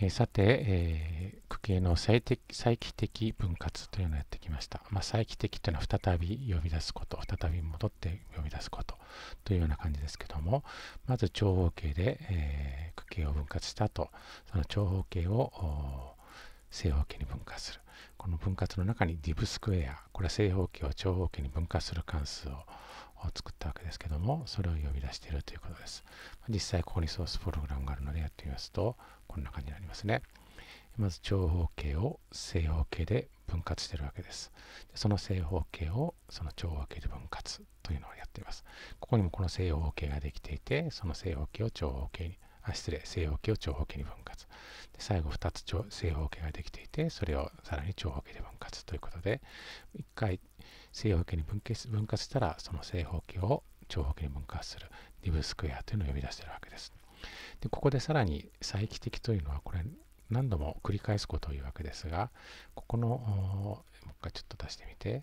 えー、さて、えー、区形の再帰的分割というのをやってきました。まあ、再帰的というのは再び呼び出すこと、再び戻って呼び出すことというような感じですけども、まず長方形で、えー、区形を分割した後、その長方形を正方形に分割する。この分割の中に div スクエア、これは正方形を長方形に分割する関数をを作ったわけですけども、それを呼び出しているということです。実際、ここにソースプログラムがあるのでやってみますと、こんな感じになりますね。まず長方形を正方形で分割しているわけです。その正方形をその長方形で分割というのをやっています。ここにもこの正方形ができていて、その正方形を長方形にあ失礼、正方形を長方形に分割。で最後、2つ正方形ができていて、それをさらに長方形で分割ということで、1回正方形に分割したら、その正方形を長方形に分割するリブスクエアというのを呼び出しているわけです。でここでさらに再帰的というのは、これ何度も繰り返すことを言うわけですが、ここの、もう一回ちょっと出してみて、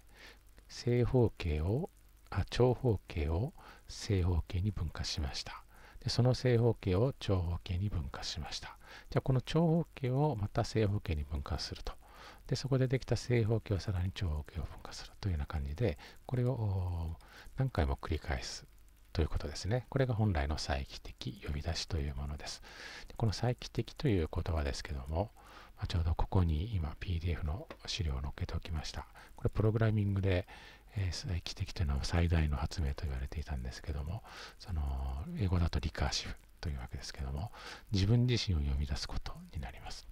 正方形を、あ長方形を正方形に分割しました。でその正方形を長方形に分化しましたじゃあこの長方形をまた正方形に分化するとでそこでできた正方形をさらに長方形を分化するというような感じでこれを何回も繰り返すということですねこれが本来の再帰的呼び出しというものですでこの再帰的という言葉ですけども、まあ、ちょうどここに今 PDF の資料を載っけておきましたこれプログラミングで、えー、汽笛というのは最大の発明と言われていたんですけどもその英語だとリカーシブというわけですけども自分自身を読み出すことになります、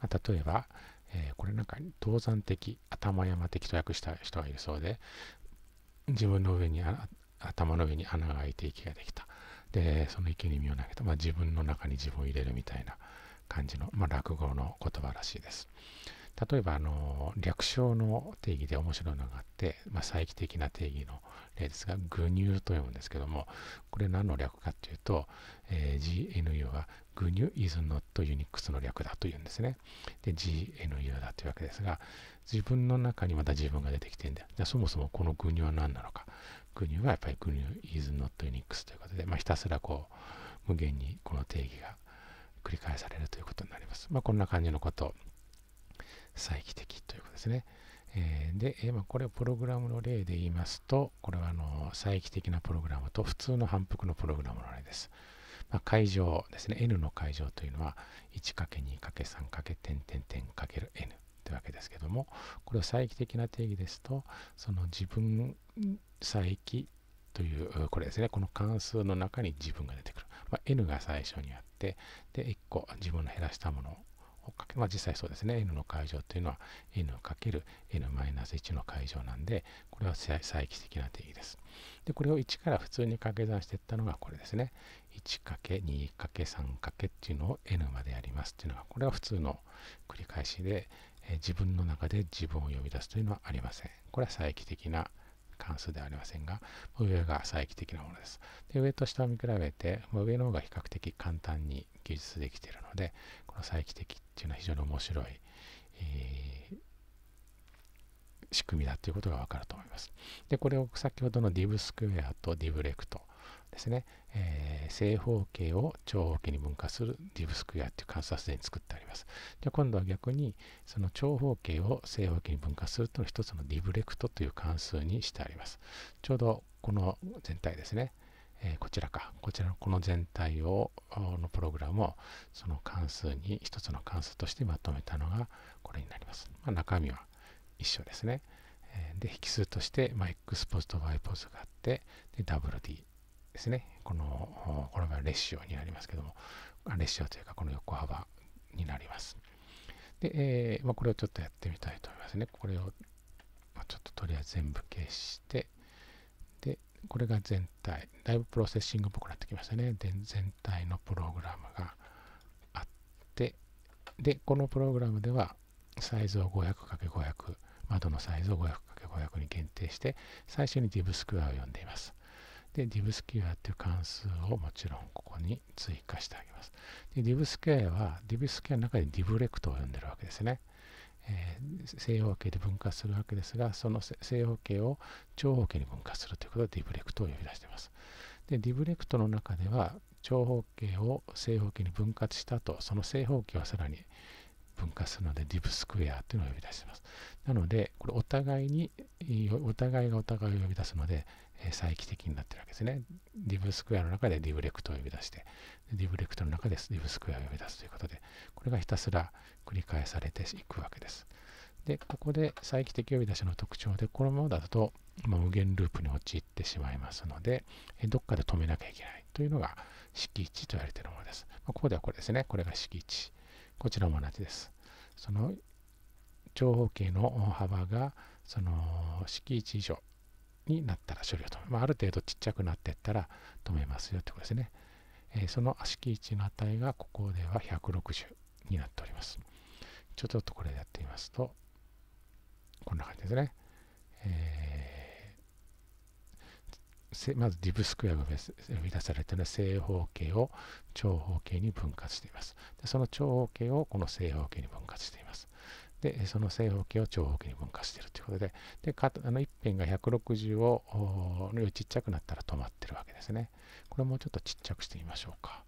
まあ、例えば、えー、これなんか登山的頭山的と訳した人がいるそうで自分の上に頭の上に穴が開いて息ができたでその池に身を投げた、まあ、自分の中に自分を入れるみたいな感じの、まあ、落語の言葉らしいです例えばあの略称の定義で面白いのがあって、まあ、再帰的な定義の例ですがグニューと読むんですけどもこれ何の略かっていうと、えー、GNU はグニュイズノットユニックスの略だというんですねで GNU だというわけですが自分の中にまた自分が出てきてるんよ。じゃそもそもこのグニュは何なのかグニュはやっぱりグニュズノットユニックスということで、まあ、ひたすらこう無限にこの定義が繰り返されるということになります。まあ、こんな感じのこと再帰的ということですね。えで、えまこれをプログラムの例で言いますと、これはあの再帰的なプログラムと普通の反復のプログラムの例です。まあ、会場ですね、n の会場というのは 1×2×3× 点点点 ×n というわけですけども、これを再帰的な定義ですと、その自分再帰という、これですね、この関数の中に自分が出てくる。まあ、n が最初にあって、で、1個自分の減らしたものまあ、実際そうですね n の解乗というのは n×n-1 の解乗なんでこれは再帰的な定義ですでこれを1から普通に掛け算していったのがこれですね 1×2×3× っていうのを n までやりますっていうのがこれは普通の繰り返しで、えー、自分の中で自分を呼び出すというのはありませんこれは再帰的な関数ではありませんが、上が再帰的なものです。で上と下を見比べて、上の方が比較的簡単に記述できているので、この再帰的っていうのは非常に面白い、えー、仕組みだということがわかると思います。で、これを先ほどの DivSquare と d i v r e ト。ですね、えー、正方形を長方形に分化するディブスクエアっていう観察線作ってあります。じゃ今度は逆にその長方形を正方形に分化するというのを一つのディブレクトという関数にしてあります。ちょうどこの全体ですね、えー、こちらか、こちらのこの全体をのプログラムをその関数に一つの関数としてまとめたのがこれになります。まあ、中身は一緒ですね。で、引数として、まあ、X ポスと Y ポズがあって、で、WD。ですねこのこれが列車になりますけども列車というかこの横幅になりますで、えー、まあ、これをちょっとやってみたいと思いますねこれをちょっととりあえず全部消してでこれが全体だいぶプロセッシングっぽくなってきましたねで全体のプログラムがあってでこのプログラムではサイズを 500×500 窓のサイズを 500×500 に限定して最初に d i v スクエアを呼んでいますで、DivSquare っていう関数をもちろんここに追加してあげます。で、DivSquare は DivSquare の中で DivRect を呼んでるわけですね。えー、正方形で分割するわけですが、その正方形を長方形に分割するということで DivRect を呼び出しています。で、DivRect の中では長方形を正方形に分割した後、その正方形はさらに分化するので、ディブスクエアというのを呼び出してます。なので、これお互いに、お互いがお互いを呼び出すので、えー、再帰的になってるわけですね。ディブスクエアの中でディブレクトを呼び出して、ディブレクトの中でディブスクエアを呼び出すということで、これがひたすら繰り返されていくわけです。で、ここで再帰的呼び出しの特徴で、このままだと、まあ、無限ループに陥ってしまいますので、えどっかで止めなきゃいけないというのが、式1と言われているものです。まあ、ここではこれですね。これが式1。こちらも同じです。その長方形の幅がその敷地以上になったら処理を止め、まあ、ある程度ちっちゃくなっていったら止めますよってことですね。えー、その敷地の値がここでは160になっております。ちょっとこれでやってみますと、こんな感じですね。えーまずディブスクエアが生み出されたね、正方形を長方形に分割しています。でその長方形をこの正方形に分割しています。で、その正方形を長方形に分割しているということで、でかあの一辺が160を、よりちっちゃくなったら止まってるわけですね。これもうちょっとちっちゃくしてみましょうか。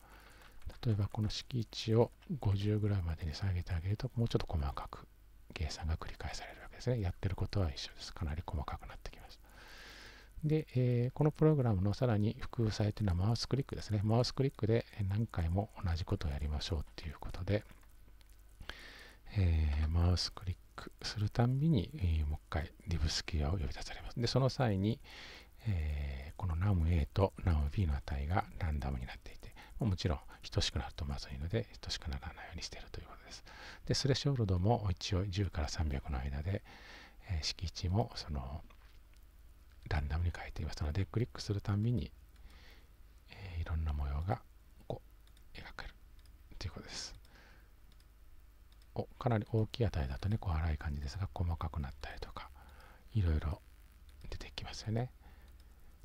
例えばこの式置を50ぐらいまでに下げてあげると、もうちょっと細かく計算が繰り返されるわけですね。やってることは一緒です。かなり細かくなってきます。で、えー、このプログラムのさらに複及されているのはマウスクリックですね。マウスクリックで何回も同じことをやりましょうっていうことで、えー、マウスクリックするたんびに、えー、もう一回 div スキアを呼び出されます。で、その際に、えこの num a と num b の値がランダムになっていて、もちろん等しくなるとまずいので、等しくならないようにしているということです。で、スレッショールドも一応10から300の間で、え敷地もそのランダムに変えていますので、クリックするたびに、えー、いろんな模様がこう描けるということです。お、かなり大きい値だとね、こう荒い感じですが、細かくなったりとか、いろいろ出てきますよね。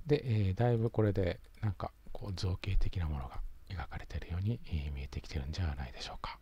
で、えー、だいぶこれでなんかこう造形的なものが描かれているように、えー、見えてきてるんじゃないでしょうか。